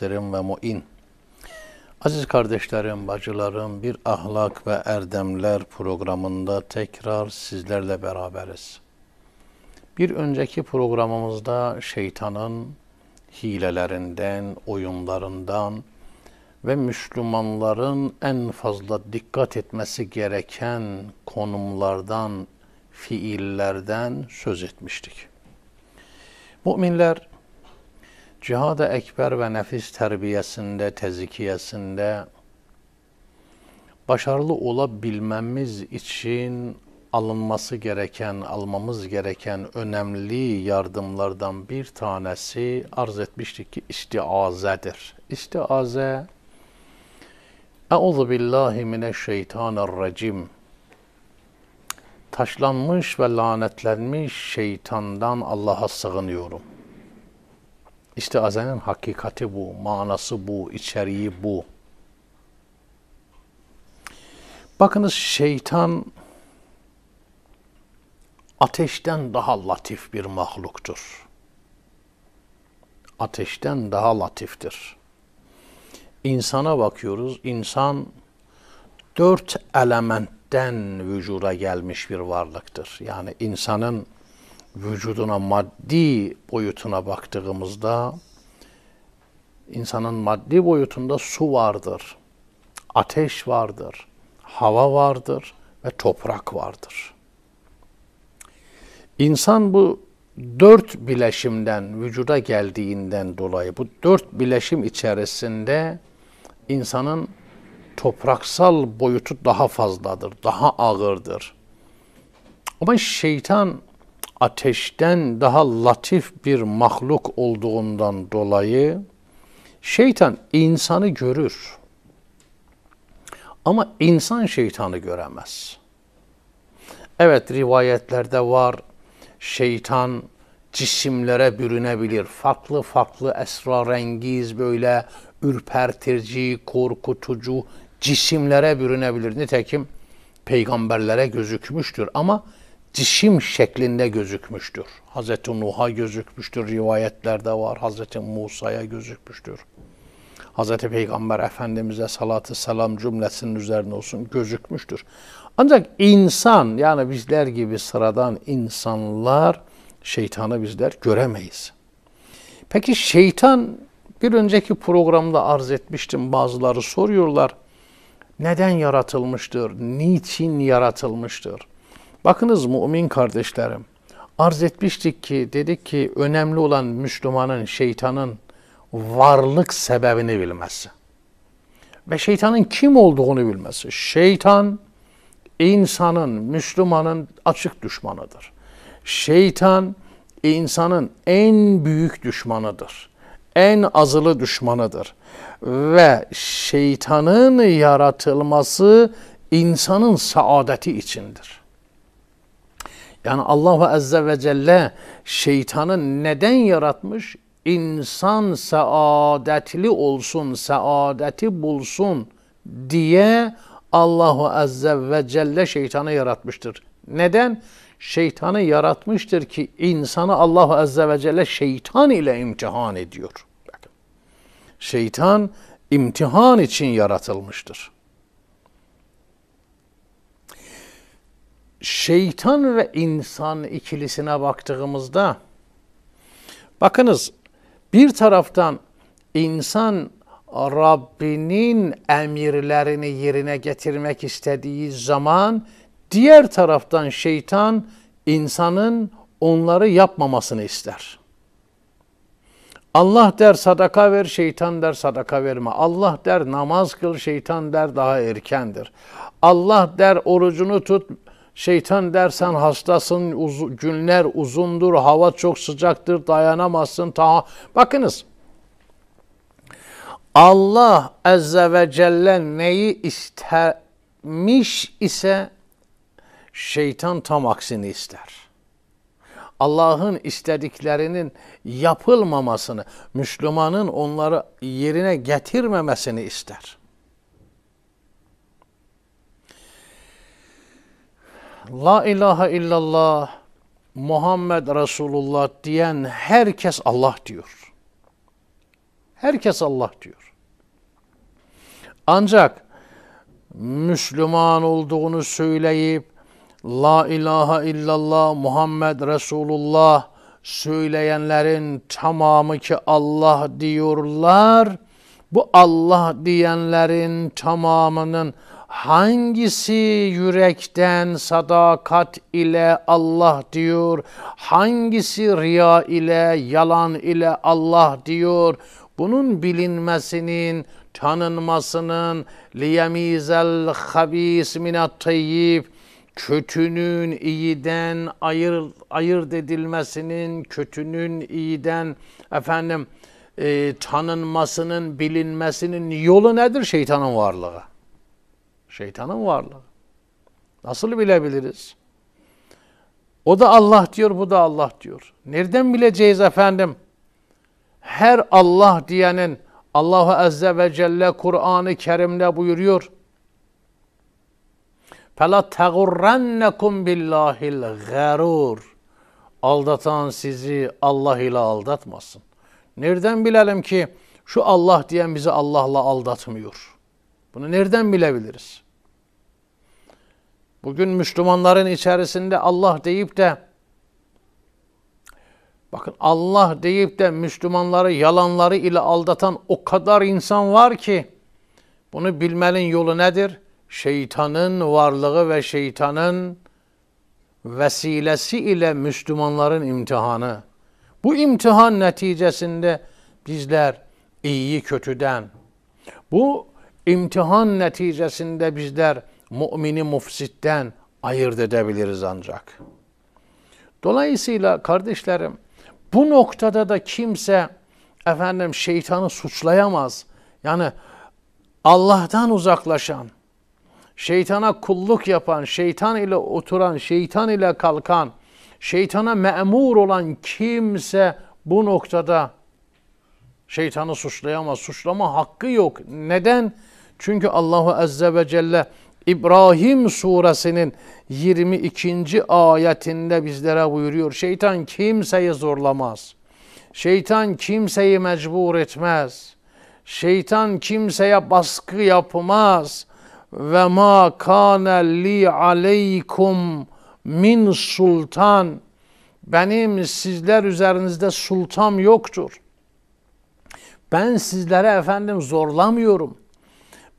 müteessirim ve muin. Aziz kardeşlerim, bacılarım, bir ahlak ve erdemler programında tekrar sizlerle beraberiz. Bir önceki programımızda şeytanın hilelerinden, oyunlarından ve Müslümanların en fazla dikkat etmesi gereken konumlardan, fiillerden söz etmiştik. Müminler Cihad-ı Ekber ve nefis terbiyesinde, tezikiyesinde başarılı olabilmemiz için alınması gereken, almamız gereken önemli yardımlardan bir tanesi arz etmiştik ki istiazedir. İstiaze Euzu billahi mineşşeytanirracim. Taşlanmış ve lanetlenmiş şeytandan Allah'a sığınıyorum.'' İşte azanin hakikati bu, manası bu, içeriği bu. Bakınız şeytan ateşten daha latif bir mahluktur. Ateşten daha latiftir. İnsana bakıyoruz. insan dört elementten vücuda gelmiş bir varlıktır. Yani insanın vücuduna, maddi boyutuna baktığımızda insanın maddi boyutunda su vardır, ateş vardır, hava vardır ve toprak vardır. İnsan bu dört bileşimden vücuda geldiğinden dolayı bu dört bileşim içerisinde insanın topraksal boyutu daha fazladır, daha ağırdır. Ama şeytan ateşten daha latif bir mahluk olduğundan dolayı şeytan insanı görür. Ama insan şeytanı göremez. Evet rivayetlerde var. Şeytan cisimlere bürünebilir. Farklı farklı esrarengiz böyle ürpertici, korkutucu cisimlere bürünebilir. Nitekim peygamberlere gözükmüştür ama dişim şeklinde gözükmüştür. Hz. Nuh'a gözükmüştür, rivayetlerde var. Hz. Musa'ya gözükmüştür. Hz. Peygamber Efendimiz'e salatı selam cümlesinin üzerine olsun gözükmüştür. Ancak insan yani bizler gibi sıradan insanlar şeytanı bizler göremeyiz. Peki şeytan bir önceki programda arz etmiştim bazıları soruyorlar. Neden yaratılmıştır? Niçin yaratılmıştır? Bakınız mümin kardeşlerim, arz etmiştik ki, dedik ki önemli olan Müslümanın, şeytanın varlık sebebini bilmesi. Ve şeytanın kim olduğunu bilmesi. Şeytan insanın, Müslümanın açık düşmanıdır. Şeytan insanın en büyük düşmanıdır. En azılı düşmanıdır. Ve şeytanın yaratılması insanın saadeti içindir. Yani Allahu Azze ve Celle şeytanı neden yaratmış? İnsan saadetli olsun, saadeti bulsun diye Allahu Azze ve Celle şeytanı yaratmıştır. Neden? Şeytanı yaratmıştır ki insanı Allahu Azze ve Celle şeytan ile imtihan ediyor. Şeytan imtihan için yaratılmıştır. şeytan ve insan ikilisine baktığımızda bakınız bir taraftan insan Rabbinin emirlerini yerine getirmek istediği zaman diğer taraftan şeytan insanın onları yapmamasını ister. Allah der sadaka ver, şeytan der sadaka verme. Allah der namaz kıl, şeytan der daha erkendir. Allah der orucunu tut, Şeytan dersen hastasın, uz- günler uzundur, hava çok sıcaktır, dayanamazsın. Ta Bakınız, Allah Azze ve Celle neyi istemiş ise şeytan tam aksini ister. Allah'ın istediklerinin yapılmamasını, Müslümanın onları yerine getirmemesini ister.'' La ilahe illallah Muhammed Resulullah diyen herkes Allah diyor. Herkes Allah diyor. Ancak Müslüman olduğunu söyleyip La ilahe illallah Muhammed Resulullah söyleyenlerin tamamı ki Allah diyorlar. Bu Allah diyenlerin tamamının Hangisi yürekten sadakat ile Allah diyor? Hangisi riya ile, yalan ile Allah diyor? Bunun bilinmesinin, tanınmasının liyemizel habis minat tayyib kötünün iyiden ayır ayırt edilmesinin kötünün iyiden efendim e, tanınmasının bilinmesinin yolu nedir şeytanın varlığı? Şeytanın varlığı. Nasıl bilebiliriz? O da Allah diyor, bu da Allah diyor. Nereden bileceğiz efendim? Her Allah diyenin Allahu Azze ve Celle Kur'an-ı Kerim'de buyuruyor. فَلَا تَغُرَّنَّكُمْ بِاللّٰهِ الْغَرُورِ Aldatan sizi Allah ile aldatmasın. Nereden bilelim ki şu Allah diyen bizi Allah'la aldatmıyor. Bunu nereden bilebiliriz? Bugün Müslümanların içerisinde Allah deyip de bakın Allah deyip de Müslümanları yalanları ile aldatan o kadar insan var ki bunu bilmenin yolu nedir? Şeytanın varlığı ve şeytanın vesilesi ile Müslümanların imtihanı. Bu imtihan neticesinde bizler iyiyi kötüden, bu imtihan neticesinde bizler mümini mufsitten ayırt edebiliriz ancak. Dolayısıyla kardeşlerim bu noktada da kimse efendim şeytanı suçlayamaz. Yani Allah'tan uzaklaşan, şeytana kulluk yapan, şeytan ile oturan, şeytan ile kalkan, şeytana memur olan kimse bu noktada Şeytanı suçlayamaz. Suçlama hakkı yok. Neden? Çünkü Allahu Azze ve Celle İbrahim suresinin 22. ayetinde bizlere buyuruyor. Şeytan kimseyi zorlamaz. Şeytan kimseyi mecbur etmez. Şeytan kimseye baskı yapmaz. Ve ma kana li aleykum min sultan. Benim sizler üzerinizde sultam yoktur. Ben sizlere efendim zorlamıyorum.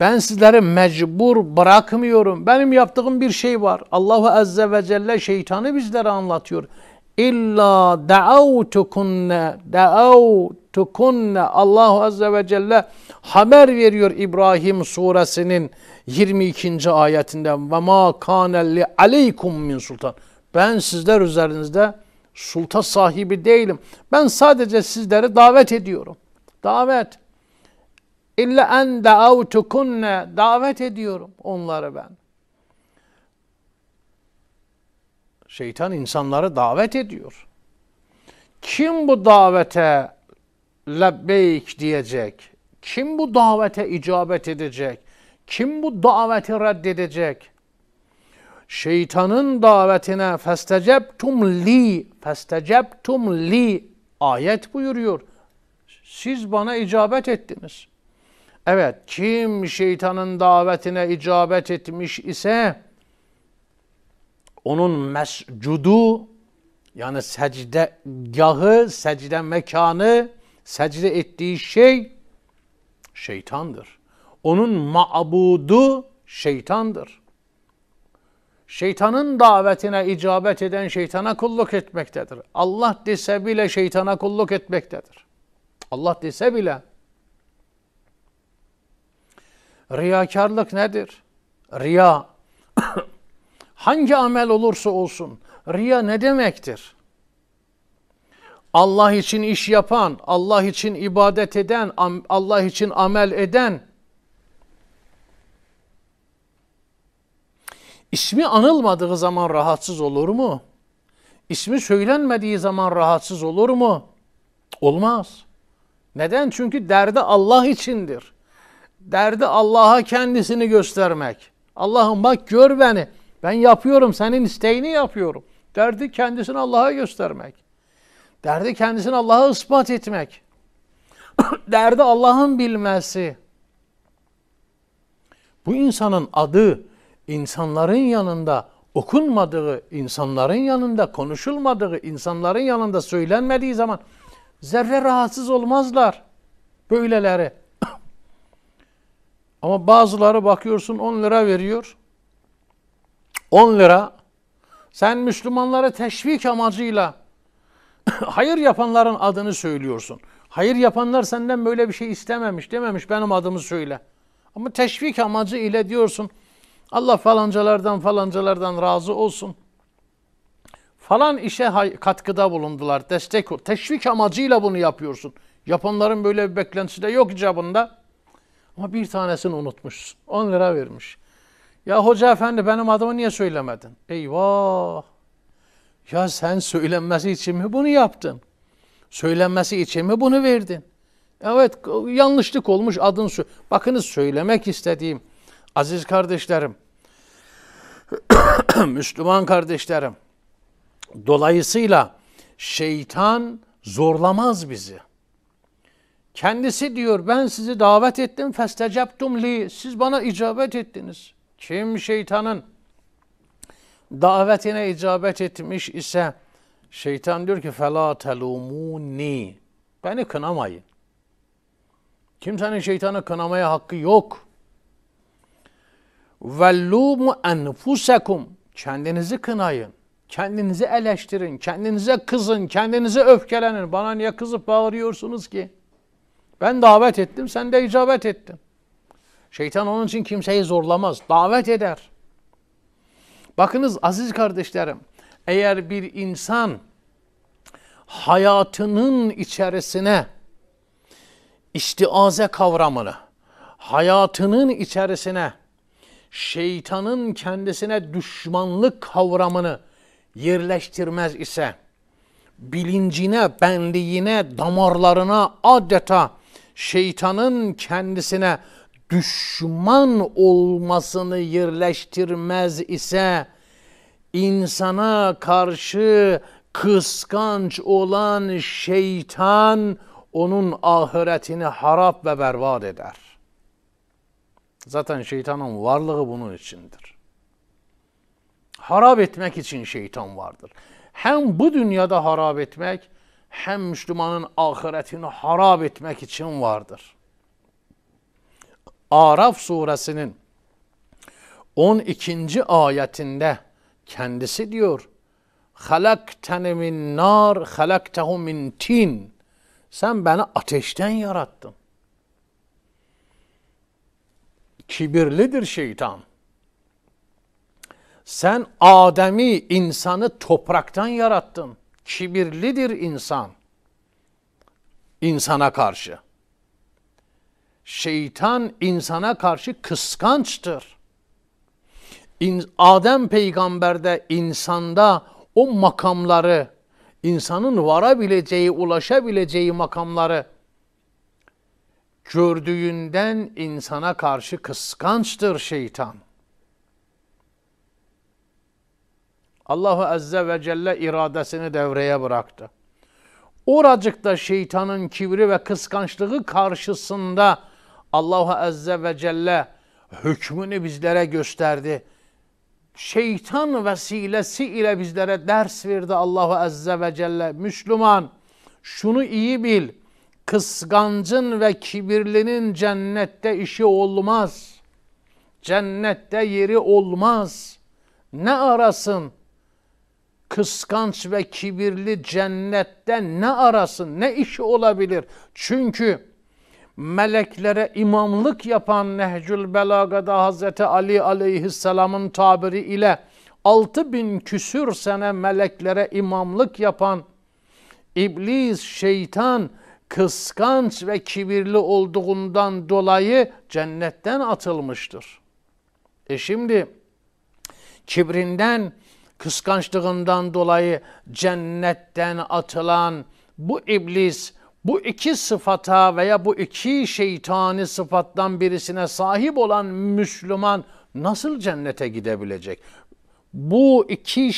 Ben sizlere mecbur bırakmıyorum. Benim yaptığım bir şey var. Allahu Azze ve Celle şeytanı bizlere anlatıyor. İlla da'avtukunne da'avtukunne Allahu Azze ve Celle haber veriyor İbrahim suresinin 22. ayetinde ve ma kane li aleykum min sultan. Ben sizler üzerinizde sulta sahibi değilim. Ben sadece sizleri davet ediyorum. Davet. İlla en daavtukunne davet ediyorum onları ben. Şeytan insanları davet ediyor. Kim bu davete lebbeyk diyecek? Kim bu davete icabet edecek? Kim bu daveti reddedecek? Şeytanın davetine festecebtum li, festecebtum li ayet buyuruyor. Siz bana icabet ettiniz. Evet, kim şeytanın davetine icabet etmiş ise onun mescudu yani secde gahı, secde mekanı, secde ettiği şey şeytandır. Onun maabudu şeytandır. Şeytanın davetine icabet eden şeytana kulluk etmektedir. Allah dese bile şeytana kulluk etmektedir. Allah dese bile. Riyakarlık nedir? Riya. Hangi amel olursa olsun riya ne demektir? Allah için iş yapan, Allah için ibadet eden, Allah için amel eden ismi anılmadığı zaman rahatsız olur mu? İsmi söylenmediği zaman rahatsız olur mu? Olmaz. Neden? Çünkü derdi Allah içindir. Derdi Allah'a kendisini göstermek. Allah'ım bak gör beni. Ben yapıyorum, senin isteğini yapıyorum. Derdi kendisini Allah'a göstermek. Derdi kendisini Allah'a ispat etmek. derdi Allah'ın bilmesi. Bu insanın adı insanların yanında okunmadığı, insanların yanında konuşulmadığı, insanların yanında söylenmediği zaman Zerre rahatsız olmazlar. Böyleleri. Ama bazıları bakıyorsun 10 lira veriyor. 10 lira. Sen Müslümanlara teşvik amacıyla hayır yapanların adını söylüyorsun. Hayır yapanlar senden böyle bir şey istememiş, dememiş benim adımı söyle. Ama teşvik amacı ile diyorsun Allah falancalardan falancalardan razı olsun falan işe katkıda bulundular. Destek, teşvik amacıyla bunu yapıyorsun. Japonların böyle bir beklentisi de yok icabında. Ama bir tanesini unutmuşsun. 10 lira vermiş. Ya hoca efendi benim adımı niye söylemedin? Eyvah! Ya sen söylenmesi için mi bunu yaptın? Söylenmesi için mi bunu verdin? Evet yanlışlık olmuş adın su. Bakınız söylemek istediğim aziz kardeşlerim, Müslüman kardeşlerim, Dolayısıyla şeytan zorlamaz bizi. Kendisi diyor ben sizi davet ettim festecebtum li. Siz bana icabet ettiniz. Kim şeytanın davetine icabet etmiş ise şeytan diyor ki fela telumuni. Beni kınamayın. Kimsenin şeytanı kınamaya hakkı yok. Vellumu enfusekum. Kendinizi kınayın. Kendinizi eleştirin, kendinize kızın, kendinize öfkelenin. Bana niye kızıp bağırıyorsunuz ki? Ben davet ettim, sen de icabet ettin. Şeytan onun için kimseyi zorlamaz, davet eder. Bakınız aziz kardeşlerim, eğer bir insan hayatının içerisine istiaze kavramını, hayatının içerisine şeytanın kendisine düşmanlık kavramını yerleştirmez ise, bilincine, benliğine, damarlarına adeta şeytanın kendisine düşman olmasını yerleştirmez ise, insana karşı kıskanç olan şeytan onun ahiretini harap ve berbat eder. Zaten şeytanın varlığı bunun içindir harap etmek için şeytan vardır. Hem bu dünyada harap etmek hem Müslümanın ahiretini harap etmek için vardır. Araf suresinin 12. ayetinde kendisi diyor. Halaktene min nar, halaktehu min tin. Sen beni ateşten yarattın. Kibirlidir şeytan. Sen Adem'i insanı topraktan yarattın. Kibirlidir insan. İnsana karşı. Şeytan insana karşı kıskançtır. Adem peygamberde insanda o makamları, insanın varabileceği, ulaşabileceği makamları gördüğünden insana karşı kıskançtır şeytan. Allahu Azze ve Celle iradesini devreye bıraktı. Oracıkta şeytanın kibri ve kıskançlığı karşısında Allahu Azze ve Celle hükmünü bizlere gösterdi. Şeytan vesilesi ile bizlere ders verdi Allahu Azze ve Celle. Müslüman şunu iyi bil. Kıskancın ve kibirlinin cennette işi olmaz. Cennette yeri olmaz. Ne arasın? kıskanç ve kibirli cennette ne arasın, ne işi olabilir? Çünkü meleklere imamlık yapan Nehcül Belaga'da Hazreti Ali aleyhisselamın tabiri ile 6000 küsür sene meleklere imamlık yapan iblis, şeytan kıskanç ve kibirli olduğundan dolayı cennetten atılmıştır. E şimdi kibrinden kıskançlığından dolayı cennetten atılan bu iblis bu iki sıfata veya bu iki şeytani sıfattan birisine sahip olan Müslüman nasıl cennete gidebilecek? Bu iki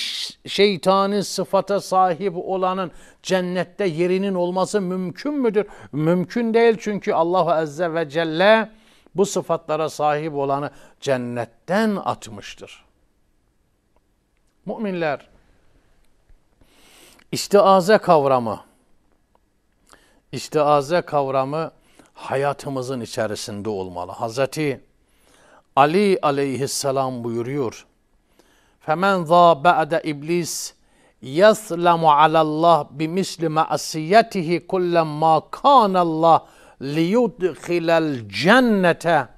şeytani sıfata sahip olanın cennette yerinin olması mümkün müdür? Mümkün değil çünkü Allah Azze ve Celle bu sıfatlara sahip olanı cennetten atmıştır. Müminler İstiaze kavramı, istiaze kavramı hayatımızın içerisinde olmalı. Hazreti Ali aleyhisselam buyuruyor. Femen za ba'de iblis yaslamu alallah bimisli ma'asiyetihi kullemma kanallah liyudkhilel cennete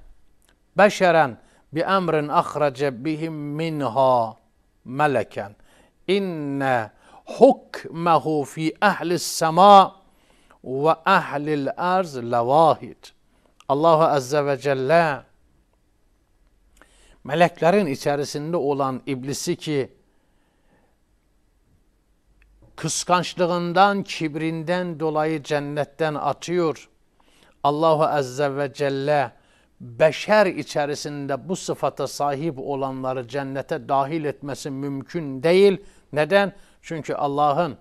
beşeren bi emrin ahrece bihim minha.'' meleken. İnne hukmehu fi ehli sema ve ehlil arz levahid. Allahu Azze ve Celle meleklerin içerisinde olan iblisi ki kıskançlığından, kibrinden dolayı cennetten atıyor. Allahu Azze ve Celle beşer içerisinde bu sıfata sahip olanları cennete dahil etmesi mümkün değil. Neden? Çünkü Allah'ın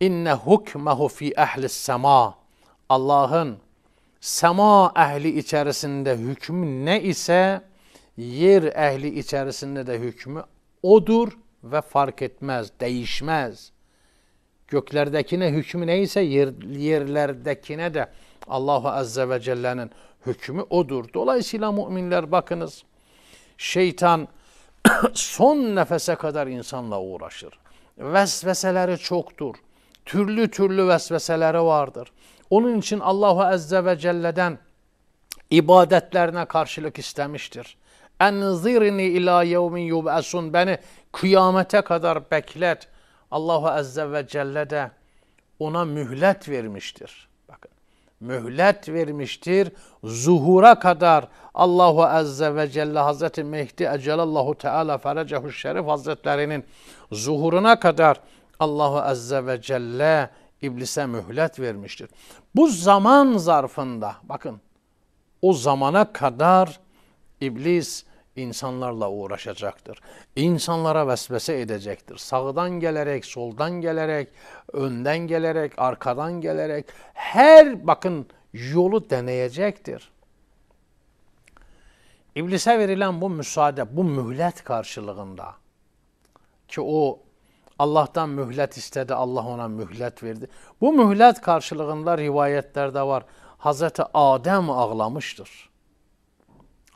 inne hukmehu fi ehli sema Allah'ın sema ehli içerisinde hükmü ne ise yer ehli içerisinde de hükmü odur ve fark etmez, değişmez. Göklerdekine hükmü neyse yer, yerlerdekine de Allahu Azze ve Celle'nin hükmü odur. Dolayısıyla müminler bakınız şeytan son nefese kadar insanla uğraşır. Vesveseleri çoktur. Türlü türlü vesveseleri vardır. Onun için Allahu Azze ve Celle'den ibadetlerine karşılık istemiştir. Enzirni ila yevmin yub'asun beni kıyamete kadar beklet. Allahu Azze ve Celle de ona mühlet vermiştir mühlet vermiştir. Zuhura kadar Allahu Azze ve Celle Hazreti Mehdi Ecelallahu Teala Ferecehu Şerif Hazretlerinin zuhuruna kadar Allahu Azze ve Celle iblise mühlet vermiştir. Bu zaman zarfında bakın o zamana kadar iblis insanlarla uğraşacaktır. İnsanlara vesvese edecektir. Sağdan gelerek, soldan gelerek, önden gelerek, arkadan gelerek her bakın yolu deneyecektir. İblise verilen bu müsaade, bu mühlet karşılığında ki o Allah'tan mühlet istedi, Allah ona mühlet verdi. Bu mühlet karşılığında rivayetlerde var. Hazreti Adem ağlamıştır.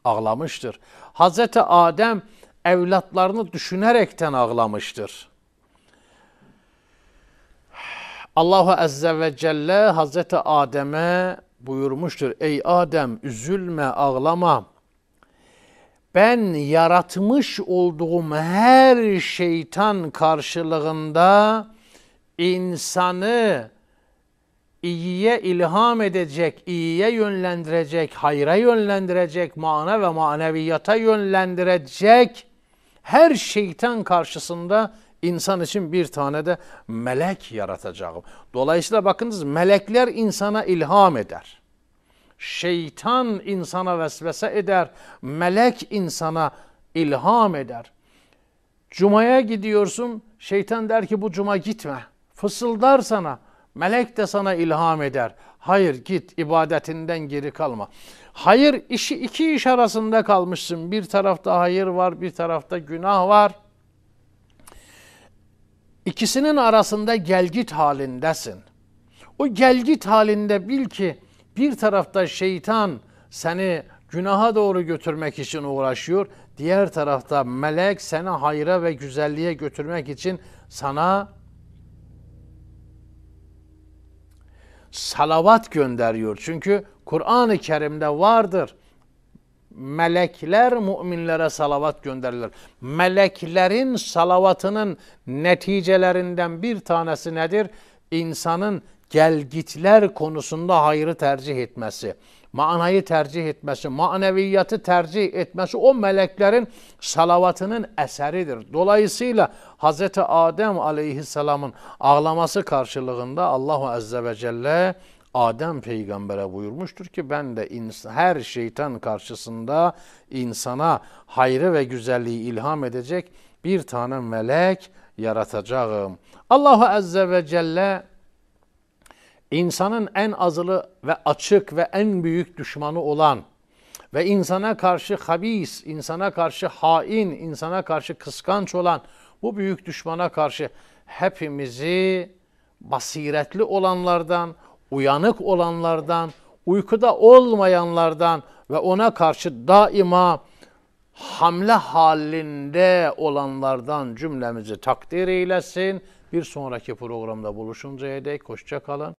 Ağlamıştır. Hazreti Adem evlatlarını düşünerekten ağlamıştır. Allahu Azze ve Celle Hazreti Adem'e buyurmuştur. Ey Adem üzülme ağlama. Ben yaratmış olduğum her şeytan karşılığında insanı iyiye ilham edecek, iyiye yönlendirecek, hayra yönlendirecek, mana ve maneviyata yönlendirecek her şeytan karşısında insan için bir tane de melek yaratacağım. Dolayısıyla bakınız melekler insana ilham eder. Şeytan insana vesvese eder. Melek insana ilham eder. Cuma'ya gidiyorsun, şeytan der ki bu cuma gitme. Fısıldar sana. Melek de sana ilham eder. Hayır git ibadetinden geri kalma. Hayır işi iki iş arasında kalmışsın. Bir tarafta hayır var, bir tarafta günah var. İkisinin arasında gelgit halindesin. O gelgit halinde bil ki bir tarafta şeytan seni günaha doğru götürmek için uğraşıyor. Diğer tarafta melek seni hayra ve güzelliğe götürmek için sana salavat gönderiyor. Çünkü Kur'an-ı Kerim'de vardır. Melekler müminlere salavat gönderilir. Meleklerin salavatının neticelerinden bir tanesi nedir? İnsanın gelgitler konusunda hayrı tercih etmesi manayı tercih etmesi, maneviyatı tercih etmesi o meleklerin salavatının eseridir. Dolayısıyla Hz. Adem aleyhisselamın ağlaması karşılığında Allahu Azze ve Celle Adem peygambere buyurmuştur ki ben de her şeytan karşısında insana hayrı ve güzelliği ilham edecek bir tane melek yaratacağım. Allahu Azze ve Celle insanın en azılı ve açık ve en büyük düşmanı olan ve insana karşı habis, insana karşı hain, insana karşı kıskanç olan bu büyük düşmana karşı hepimizi basiretli olanlardan, uyanık olanlardan, uykuda olmayanlardan ve ona karşı daima hamle halinde olanlardan cümlemizi takdir eylesin. Bir sonraki programda buluşuncaya dek hoşça kalın.